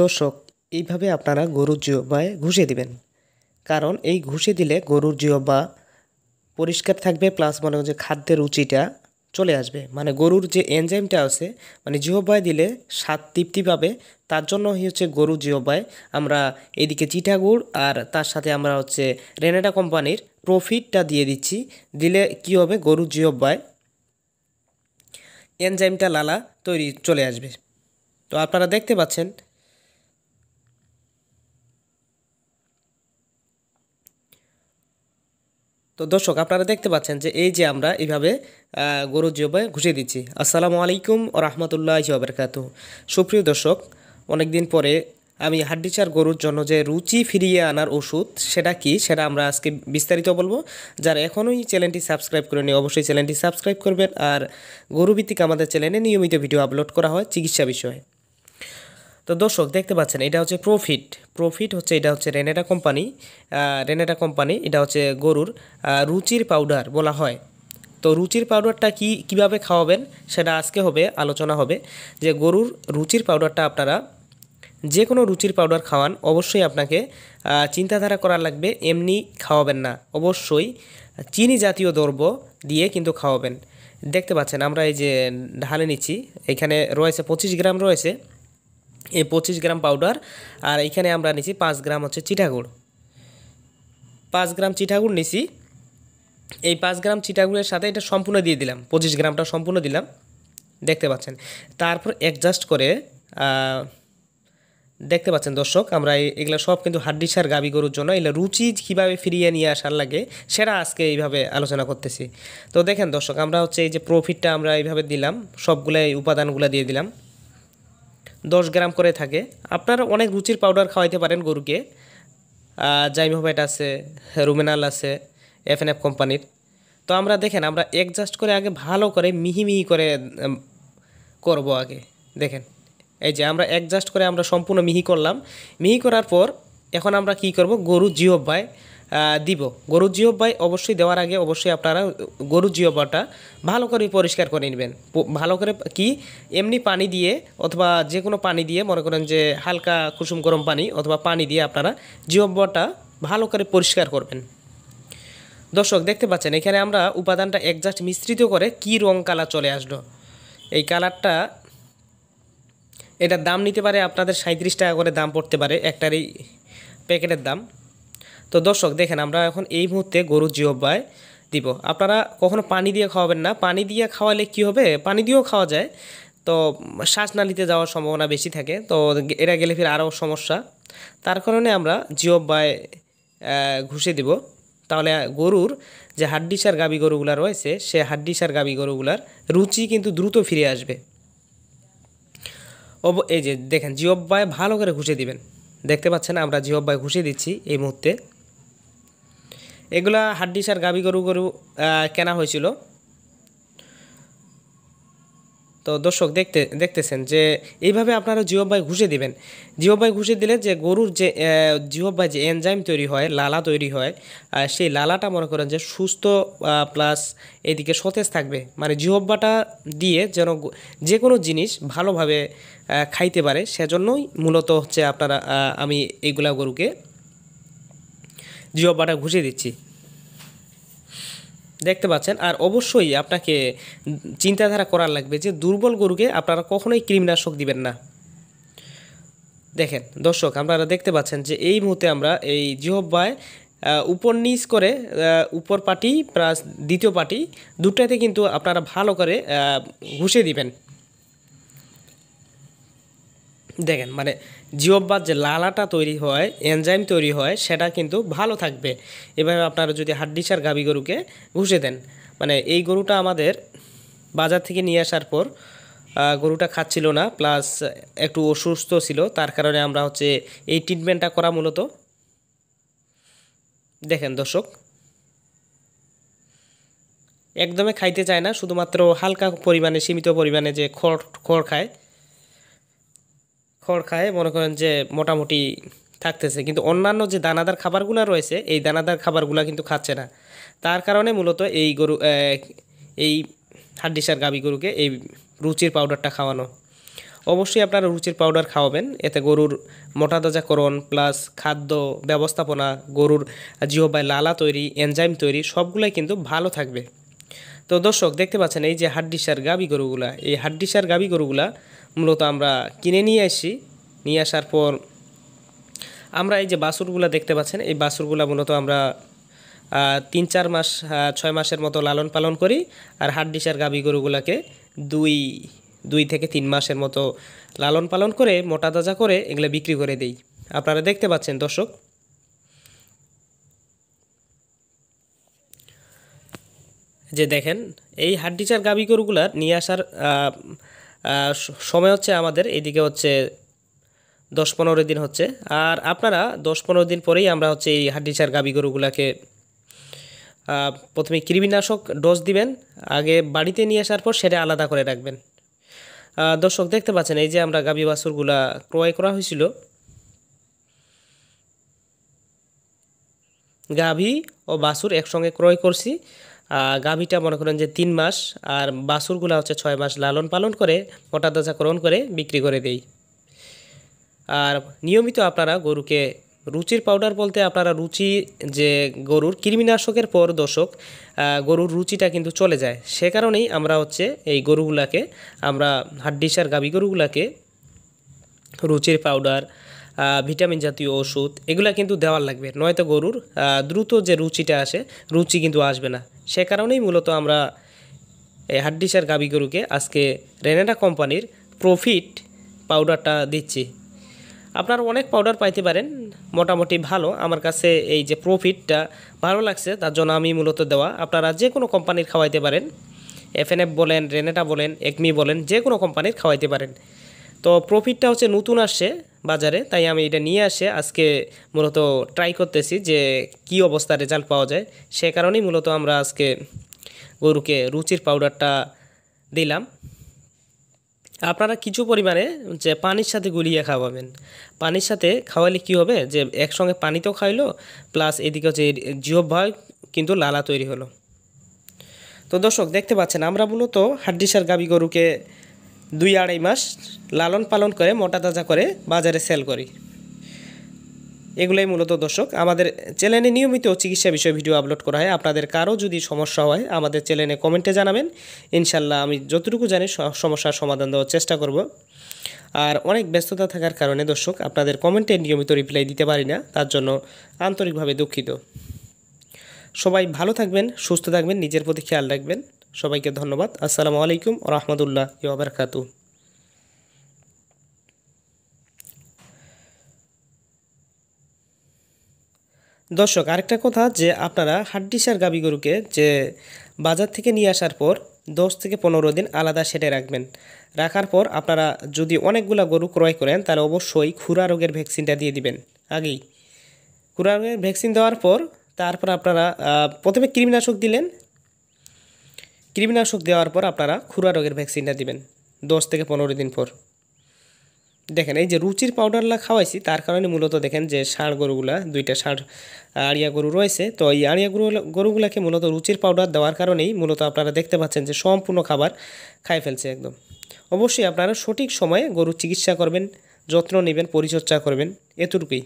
দর্শক এইভাবে আপনারা গরুর জিহ্বায় ঘুষে দিবেন কারণ এই ঘুষে দিলে গরুর জিহ্বা পরিষ্কার থাকবে প্লাস মানে যে খাদ্যের রুচিটা চলে আসবে মানে গরুর যে এনজাইমটা আছে মানে জিহ্বায় দিলে স্বাদ তৃপ্তি পাবে তার জন্য হচ্ছে গরু জিহ্বায় আমরা এদিকে চিটাগুড় আর তার সাথে আমরা হচ্ছে রেনেডা কোম্পানির প্রফিটটা দিয়ে দিচ্ছি দিলে কি হবে গরু জিহ্বায় এনজাইমটা লালা তৈরি চলে আসবে তো আপনারা দেখতে পাচ্ছেন তো দর্শক আপনারা দেখতে পাচ্ছেন যে এই যে আমরা এইভাবে গরু জবাই ঘুষিয়ে দিচ্ছি আসসালামু আলাইকুম রহমতুল্লাহ জবরকাত সুপ্রিয় দর্শক অনেক দিন পরে আমি হাড্ডিচার গরুর জন্য যে রুচি ফিরিয়ে আনার ওষুধ সেটা কি সেটা আমরা আজকে বিস্তারিত বলবো যারা এখনই চ্যানেলটি সাবস্ক্রাইব করেনি অবশ্যই চ্যানেলটি সাবস্ক্রাইব করবেন আর গরুভিত্তিক আমাদের চ্যানেলে নিয়মিত ভিডিও আপলোড করা হয় চিকিৎসা বিষয়ে তো দর্শক দেখতে পাচ্ছেন এটা হচ্ছে প্রফিট প্রফিট হচ্ছে এটা হচ্ছে রেনেটা কোম্পানি রেনেটা কোম্পানি এটা হচ্ছে গরুর রুচির পাউডার বলা হয় তো রুচির পাউডারটা কি কিভাবে খাওয়াবেন সেটা আজকে হবে আলোচনা হবে যে গরুর রুচির পাউডারটা আপনারা যে কোনো রুচির পাউডার খাওয়ান অবশ্যই আপনাকে চিন্তাধারা করা লাগবে এমনি খাওয়াবেন না অবশ্যই চিনি জাতীয় দ্রব্য দিয়ে কিন্তু খাওয়াবেন দেখতে পাচ্ছেন আমরা এই যে ঢালে নিচ্ছি এখানে রয়েছে পঁচিশ গ্রাম রয়েছে এই পঁচিশ গ্রাম পাউডার আর এখানে আমরা নিছি পাঁচ গ্রাম হচ্ছে চিঠাগুড় পাঁচ গ্রাম চিঠাগুড় নিছি এই পাঁচ গ্রাম চিঠাগুড়ের সাথে এটা সম্পূর্ণ দিয়ে দিলাম পঁচিশ গ্রামটা সম্পূর্ণ দিলাম দেখতে পাচ্ছেন তারপর অ্যাডজাস্ট করে দেখতে পাচ্ছেন দর্শক আমরা এগুলো সব কিন্তু হাড্ডিসার গাবি গরুর জন্য এগুলো রুচি কীভাবে ফিরিয়ে নিয়ে আসার লাগে সেটা আজকে এইভাবে আলোচনা করতেছি তো দেখেন দর্শক আমরা হচ্ছে এই যে প্রফিটটা আমরা এইভাবে দিলাম সবগুলো উপাদানগুলো দিয়ে দিলাম দশ গ্রাম করে থাকে আপনারা অনেক রুচির পাউডার খাওয়াইতে পারেন গরুকে জাইমোভাইট আছে রুমেনাল আছে এফ এন এফ কোম্পানির তো আমরা দেখেন আমরা অ্যাডজাস্ট করে আগে ভালো করে মিহি মিহি করে করব আগে দেখেন এই যে আমরা অ্যাডজাস্ট করে আমরা সম্পূর্ণ মিহি করলাম মিহি করার পর এখন আমরা কি করব গরু জিওব ভাই দিব গরুর জিহব্বায় অবশ্যই দেওয়ার আগে অবশ্যই আপনারা গরুর জিহব্বাটা ভালো করে পরিষ্কার করে নেবেন ভালো করে কি এমনি পানি দিয়ে অথবা যে কোনো পানি দিয়ে মনে করেন যে হালকা কুসুম গরম পানি অথবা পানি দিয়ে আপনারা জিহব্বাটা ভালো করে পরিষ্কার করবেন দর্শক দেখতে পাচ্ছেন এখানে আমরা উপাদানটা একজাস্ট মিশ্রিত করে কি রং কালার চলে আসলো এই কালারটা এটার দাম নিতে পারে আপনাদের সাঁত্রিশ টাকা করে দাম পড়তে পারে একটার এই প্যাকেটের দাম তো দর্শক দেখেন আমরা এখন এই মুহূর্তে গরুর জিহব্বায় দিব আপনারা কখনো পানি দিয়ে খাওয়াবেন না পানি দিয়ে খাওয়ালে কি হবে পানি দিয়েও খাওয়া যায় তো শ্বাসনালীতে যাওয়ার সম্ভাবনা বেশি থাকে তো এরা গেলে ফির আরও সমস্যা তার কারণে আমরা জিহব্বায় ঘুষে দিব তাহলে গরুর যে হাড্ডিসার গাবি গরুগুলা রয়েছে সে হাড্ডিসার গাবি গরুগুলার রুচি কিন্তু দ্রুত ফিরে আসবে অব এই যে দেখেন জিহব্বায় ভালো করে ঘুষে দিবেন দেখতে পাচ্ছেন আমরা জিহব্বায় ঘুষে দিচ্ছি এই মুহূর্তে এগুলা হাড্ডিস আর গাবি গরু গরু কেনা হয়েছিল তো দর্শক দেখতে দেখতেছেন যে এইভাবে আপনারা জিহব্বায় ঘুষে দিবেন জিওবাই ঘুষে দিলে যে গরুর যে জিওবাই যে এনজাইম তৈরি হয় লালা তৈরি হয় সেই লালাটা মনে করেন যে সুস্থ প্লাস এদিকে সতেজ থাকবে মানে জিহব্বাটা দিয়ে যেন যে কোনো জিনিস ভালোভাবে খাইতে পারে সেজন্যই মূলত হচ্ছে আপনারা আমি এইগুলা গরুকে জিও বাটা ঘুষিয়ে দিচ্ছি দেখতে পাচ্ছেন আর অবশ্যই আপনাকে চিন্তাধারা করার লাগবে যে দুর্বল গরুকে আপনারা কখনোই কৃমিনাশক দিবেন না দেখেন দর্শক আপনারা দেখতে পাচ্ছেন যে এই মুহূর্তে আমরা এই জিহব্বায় উপর নিচ করে উপর পাটি প্লাস দ্বিতীয় পাটি দুটাতে কিন্তু আপনারা ভালো করে ঘুষে দিবেন দেখেন মানে জিওব্বাদ যে লালাটা তৈরি হয় এনজাইম তৈরি হয় সেটা কিন্তু ভালো থাকবে এভাবে আপনারা যদি হাড্ডিসার গাভী গরুকে ঘুষে দেন মানে এই গরুটা আমাদের বাজার থেকে নিয়ে আসার পর গরুটা খাচ্ছিল না প্লাস একটু অসুস্থ ছিল তার কারণে আমরা হচ্ছে এই ট্রিটমেন্টটা করা মূলত দেখেন দর্শক একদমে খাইতে চায় না শুধুমাত্র হালকা পরিমাণে সীমিত পরিমাণে যে খড় খড় খায় খড় খায় মনে করেন যে মোটামুটি থাকতেছে কিন্তু অন্যান্য যে দানাদার খাবারগুলো রয়েছে এই দানাদার খাবারগুলো কিন্তু খাচ্ছে না তার কারণে মূলত এই গরু এই হাড্ডিসার গাবি গরুকে এই রুচির পাউডারটা খাওয়ানো অবশ্যই আপনারা রুচির পাউডার খাওয়াবেন এতে গরুর মোটা দাজাকরণ প্লাস খাদ্য ব্যবস্থাপনা গরুর জিহবায় লালা তৈরি এনজাইম তৈরি সবগুলাই কিন্তু ভালো থাকবে তো দর্শক দেখতে পাচ্ছেন এই যে হাড্ডিসার গাবি গরুগুলা এই হাড্ডিসার গাবি গরুগুলা মূলত আমরা কিনে নিয়ে আসি নিয়ে আসার পর আমরা এই যে বাসুরগুলো দেখতে পাচ্ছেন এই বাসুরগুলো মূলত আমরা তিন চার মাস ছয় মাসের মতো লালন পালন করি আর হাড্ডিসার গাবি গরুগুলোকে দুই দুই থেকে তিন মাসের মতো লালন পালন করে মোটা তাজা করে এগুলো বিক্রি করে দেই আপনারা দেখতে পাচ্ছেন দর্শক যে দেখেন এই হাড্ডিচার গাবি গরুগুলার নিয়ে আসার সময় হচ্ছে আমাদের এইদিকে হচ্ছে দশ পনেরো দিন হচ্ছে আর আপনারা দশ পনেরো দিন পরেই আমরা হচ্ছে এই হাড্ডিসার গাবি গরুগুলাকে প্রথমে কৃমিনাশক ডোজ দিবেন আগে বাড়িতে নিয়ে আসার পর সেটা আলাদা করে রাখবেন দর্শক দেখতে পাচ্ছেন এই যে আমরা গাবি বাছুরগুলা ক্রয় করা হয়েছিল গাভি ও বাছুর একসঙ্গে ক্রয় করছি গাভীটা মনে করেন যে তিন মাস আর বাসুরগুলো হচ্ছে ছয় মাস লালন পালন করে মোটা করণ করে বিক্রি করে দেই আর নিয়মিত আপনারা গরুকে রুচির পাউডার বলতে আপনারা রুচি যে গরুর কৃমিনাশকের পর দশক গরুর রুচিটা কিন্তু চলে যায় সে কারণেই আমরা হচ্ছে এই গরুগুলাকে আমরা হাড্ডিসার গাভী গরুগুলাকে রুচির পাউডার ভিটামিন জাতীয় ওষুধ এগুলা কিন্তু দেওয়ার লাগবে নয়তো গরুর দ্রুত যে রুচিটা আসে রুচি কিন্তু আসবে না সে কারণেই মূলত আমরা এই হাড্ডিসার গাবি গরুকে আজকে রেনেডা কোম্পানির প্রফিট পাউডারটা দিচ্ছি আপনার অনেক পাউডার পাইতে পারেন মোটামুটি ভালো আমার কাছে এই যে প্রফিটটা ভালো লাগছে তার জন্য আমি মূলত দেওয়া আপনারা যে কোনো কোম্পানির খাওয়াইতে পারেন এফ বলেন রেনেটা বলেন একমি বলেন যে কোনো কোম্পানির খাওয়াইতে পারেন তো প্রফিটটা হচ্ছে নতুন আসছে বাজারে তাই আমি এটা নিয়ে আসে আজকে মূলত ট্রাই করতেছি যে কি অবস্থা রেজাল্ট পাওয়া যায় সে কারণেই মূলত আমরা আজকে গরুকে রুচির পাউডারটা দিলাম আপনারা কিছু পরিমাণে যে পানির সাথে গুলিয়ে খাওয়াবেন পানির সাথে খাওয়ালে কি হবে যে একসঙ্গে পানিতেও খাইলো প্লাস এদিকে হচ্ছে জিহব কিন্তু লালা তৈরি হলো তো দর্শক দেখতে পাচ্ছেন আমরা মূলত হাড্ডিসার গাবি গরুকে দুই আড়াই মাস লালন পালন করে মোটা তাজা করে বাজারে সেল করি এগুলোই মূলত দর্শক আমাদের চ্যানেলে নিয়মিত চিকিৎসা বিষয়ে ভিডিও আপলোড করা হয় আপনাদের কারো যদি সমস্যা হয় আমাদের চ্যানেলে কমেন্টে জানাবেন ইনশাল্লাহ আমি যতটুকু জানি সমস্যার সমাধান দেওয়ার চেষ্টা করব আর অনেক ব্যস্ততা থাকার কারণে দর্শক আপনাদের কমেন্টে নিয়মিত রিপ্লাই দিতে পারি না তার জন্য আন্তরিকভাবে দুঃখিত সবাই ভালো থাকবেন সুস্থ থাকবেন নিজের প্রতি খেয়াল রাখবেন সবাইকে ধন্যবাদ আসসালামু আলাইকুম রহমতুল্লাহ ইবরকাতু দর্শক আরেকটা কথা যে আপনারা হাড্ডিসার গাবি গরুকে যে বাজার থেকে নিয়ে আসার পর দশ থেকে পনেরো দিন আলাদা সেটে রাখবেন রাখার পর আপনারা যদি অনেকগুলো গরু ক্রয় করেন তাহলে অবশ্যই খুরা রোগের ভ্যাকসিনটা দিয়ে দিবেন আগেই খুরা রোগের ভ্যাকসিন দেওয়ার পর তারপর আপনারা প্রথমে কৃমিনাশক দিলেন কৃমিনাশক দেওয়ার পর আপনারা খুরা রোগের ভ্যাকসিনটা দিবেন দশ থেকে পনেরো দিন পর দেখেন এই যে রুচির পাউডারলা খাওয়াইছি তার কারণে মূলত দেখেন যে ষাঁড় গরুগুলা দুইটা ষাঁড় আড়িয়া গরু রয়েছে তো এই আড়িয়া গরু গরুগুলাকে মূলত রুচির পাউডার দেওয়ার কারণেই মূলত আপনারা দেখতে পাচ্ছেন যে সম্পূর্ণ খাবার খাই ফেলছে একদম অবশ্যই আপনারা সঠিক সময়ে গরু চিকিৎসা করবেন যত্ন নেবেন পরিচর্যা করবেন এতটুকুই